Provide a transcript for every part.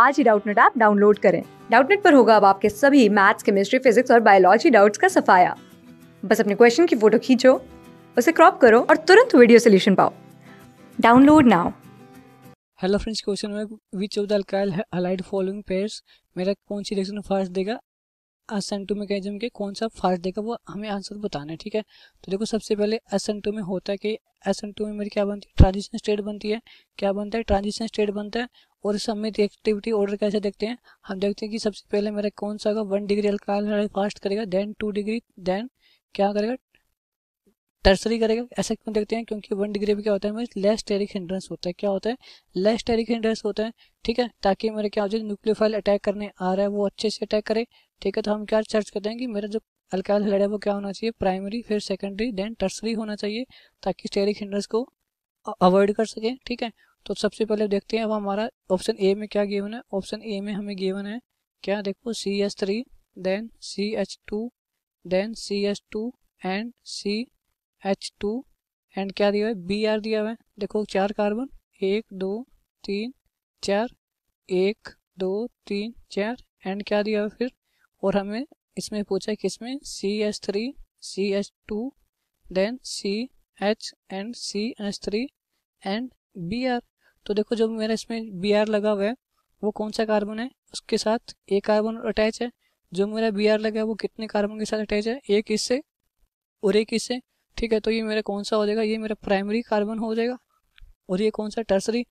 आज ही Doubtnut app download करें डाउटनेट पर होगा अब आपके सभी मैथ्स केमिस्ट्री फिजिक्स और बायोलॉजी डाउट्स का सफाया बस अपने क्वेश्चन की फोटो खींचो उसे क्रॉप करो और तुरंत वीडियो सोल्यूशन पाओ download now hello friends question में which of the alkyl halide following pairs मेरा कौन सी रिएक्शन फास्ट देगा टू असेंटोमिकाइज्म के कौन सा फास्ट देगा वो हमें आंसर बताना है ठीक है तो देखो सबसे पहले टू में होता है कि टू में मेरी क्या बनती है ट्रांजिशन स्टेट बनती है क्या बनता है ट्रांजिशन स्टेट बनता है और इस हमें एक्टिविटी ऑर्डर कैसे देखते हैं हम देखते हैं कि सबसे पहले मेरा कौन सा होगा वन डिग्री अल्काइल फास्ट करेगा देन टू डिग्री देन क्या करेगा टर्सरी करेगा ऐसा क्यों देखते हैं क्योंकि वन डिग्री भी क्या होता है मीन लेस टेरिक हिंड्रेंस होता है क्या होता है लेस टेरिक हिंड्रेंस होता है ठीक है ताकि मेरे क्या हो जाए न्यूक्लियोफाइल अटैक करने आ रहा है वो अच्छे से अटैक करे ठीक है तो हम क्या सर्च करते हैं कि मेरा जो अल्काइल हेड है वो क्या होना चाहिए प्राइमरी फिर सेकेंडरी देन टर्सरी होना चाहिए ताकि स्टेरिक हिंड्रेंस को अवॉइड कर सकें ठीक है तो सबसे पहले देखते हैं अब हमारा ऑप्शन ए में क्या गेवन है ऑप्शन ए में हमें गेवन है क्या देखो C S three then C H two then C S two and C H two and क्या दिया है बी आर दिया हुआ है देखो चार कार्बन एक दो तीन चार एक दो तीन चार एंड क्या दिया हुआ फिर और हमें इसमें पूछा है किसमें C H three C H two then C H and C H three and B R तो देखो जो मेरा इसमें बी आर लगा हुआ है वो कौन सा कार्बन है उसके साथ एक कार्बन अटैच है जो मेरा बी आर लगा है वो कितने कार्बन के साथ अटैच है एक इससे और एक इससे ठीक है तो ये मेरा कौन सा हो जाएगा ये मेरा प्राइमरी कार्बन हो जाएगा और ये कौन सा टर्सरी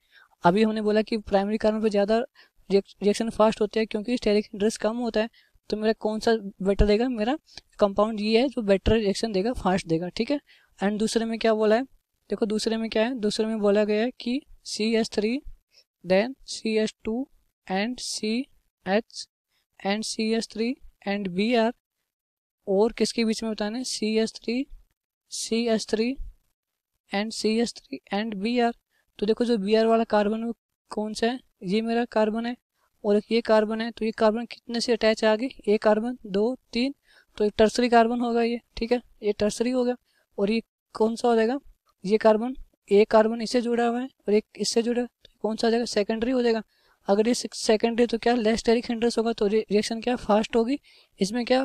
अभी हमने बोला कि प्राइमरी कार्बन पर ज़्यादा रिएक्शन फास्ट होते हैं क्योंकि स्टेरिक इंटरेस्ट कम होता है तो मेरा कौन सा बेटर देगा मेरा कंपाउंड ये है जो बेटर रिएक्शन देगा फास्ट देगा ठीक है एंड दूसरे में क्या बोला है देखो दूसरे में क्या है दूसरे में बोला गया है कि C S three then C S two and C H and C S three and B R और किसके बीच में बताना है C S three C S three and C S three and B R तो देखो जो बी आर वाला कार्बन है कौन सा है ये मेरा कार्बन है और एक ये कार्बन है तो ये कार्बन कितने से अटैच आ गई एक कार्बन दो तीन तो एक टर्सरी कार्बन होगा ये ठीक है ये टर्सरी होगा और ये कौन सा हो जाएगा ये कार्बन एक कार्बन इससे जुड़ा हुआ है और एक इससे जुड़ा है तो कौन सा हो जाएगा सेकेंडरी हो जाएगा अगर ये सेकेंड है तो क्या लेस स्टेरिक हिंड्रेस होगा तो रिएक्शन क्या फास्ट होगी इसमें क्या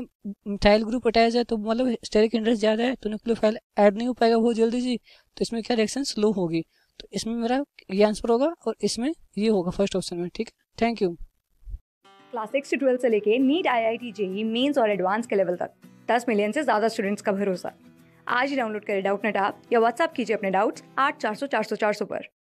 थाइल ग्रुप अटैच है तो मतलब स्टेरिक हिंड्रेस ज़्यादा है तो न्यूक्लियो फाइल ऐड नहीं हो पाएगा बहुत जल्दी जी तो इसमें क्या रिएक्शन स्लो होगी तो इसमें मेरा ये आंसर होगा और इसमें ये होगा फर्स्ट ऑप्शन में ठीक थैंक यू क्लास सिक्स से ट्वेल्व से लेके NEET I I T JEE mains और एडवांस के लेवल तक दस मिलियन से ज़्यादा स्टूडेंट्स का भरोसा आज ही डाउनलोड करें डाउट नेट आप या व्हाट्सअप कीजिए अपने डाउट्स आठ चार सौ चार सौ चार सौ पर